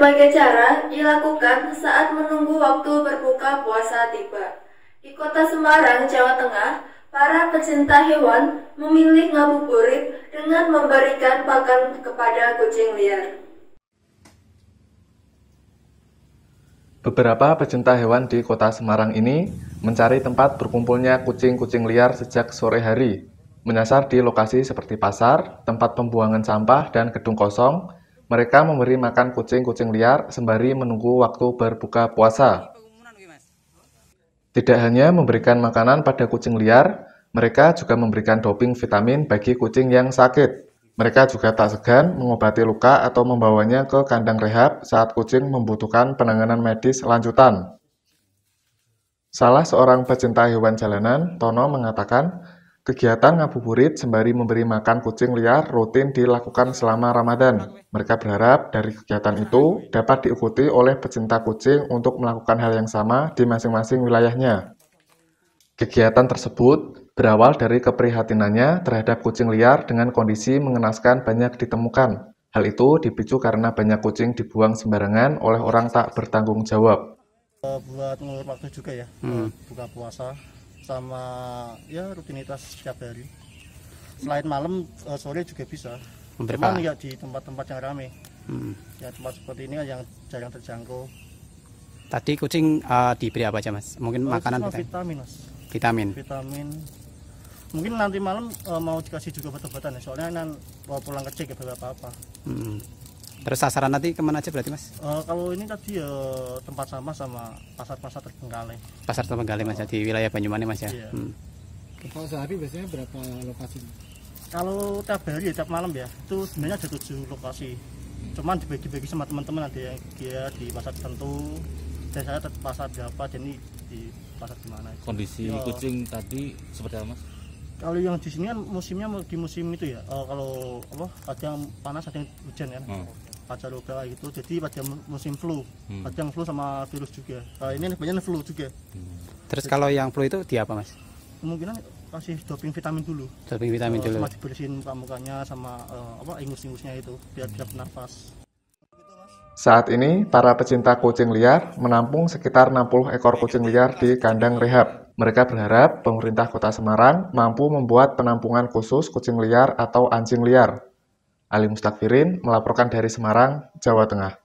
Berbagai cara dilakukan saat menunggu waktu berbuka puasa tiba. Di kota Semarang, Jawa Tengah, para pecinta hewan memilih ngabuburit dengan memberikan pakan kepada kucing liar. Beberapa pecinta hewan di kota Semarang ini mencari tempat berkumpulnya kucing-kucing liar sejak sore hari, menyasar di lokasi seperti pasar, tempat pembuangan sampah, dan gedung kosong, mereka memberi makan kucing-kucing liar sembari menunggu waktu berbuka puasa. Tidak hanya memberikan makanan pada kucing liar, mereka juga memberikan doping vitamin bagi kucing yang sakit. Mereka juga tak segan mengobati luka atau membawanya ke kandang rehab saat kucing membutuhkan penanganan medis lanjutan. Salah seorang pecinta hewan jalanan, Tono mengatakan, Kegiatan ngabuburit sembari memberi makan kucing liar rutin dilakukan selama Ramadan. Mereka berharap dari kegiatan itu dapat diikuti oleh pecinta kucing untuk melakukan hal yang sama di masing-masing wilayahnya. Kegiatan tersebut berawal dari keprihatinannya terhadap kucing liar dengan kondisi mengenaskan banyak ditemukan. Hal itu dipicu karena banyak kucing dibuang sembarangan oleh orang tak bertanggung jawab. Eh, buat ngelur waktu juga ya, hmm. buka puasa, sama ya rutinitas setiap hari selain malam uh, sore juga bisa Memberkah. ya di tempat-tempat yang ramai hmm. ya tempat seperti ini yang jarang terjangkau tadi kucing uh, diberi apa aja mas mungkin oh, makanan vitamin vitamin, mas. vitamin vitamin mungkin nanti malam uh, mau dikasih juga obat-obatan ya soalnya nanti bawa pulang kecil ya apa apa hmm. Terus sasaran nanti kemana aja berarti mas? Uh, kalau ini tadi ya tempat sama sama pasar-pasar Tenggalek. Pasar Tenggalek mas, oh. di wilayah Banyumanik mas ya. Iya. Hmm. Kalau sehari biasanya berapa lokasi? Kalau tiap hari ya tiap malam ya, itu sebenarnya ada tujuh lokasi. Cuman dibagi-bagi sama teman-teman ada yang dia di pasar tertentu, dan saya tetap pasar berapa, jadi di pasar gimana. Kondisi ya. kucing tadi seperti apa mas? kalau yang di sini kan musimnya di musim itu ya uh, kalau apa yang panas yang hujan ya? hmm kaca roda gitu jadi pada musim flu hmm. pada flu sama virus juga nah, ini banyak flu juga hmm. terus jadi, kalau yang flu itu dia apa mas kemungkinan kasih doping vitamin dulu doping vitamin so, eh, dulu sama dibersihin mukanya sama uh, apa ingus-ingusnya itu biar dia hmm. bernafas saat ini, para pecinta kucing liar menampung sekitar 60 ekor kucing liar di kandang rehab. Mereka berharap pemerintah kota Semarang mampu membuat penampungan khusus kucing liar atau anjing liar Ali Mustafirin melaporkan dari Semarang, Jawa Tengah.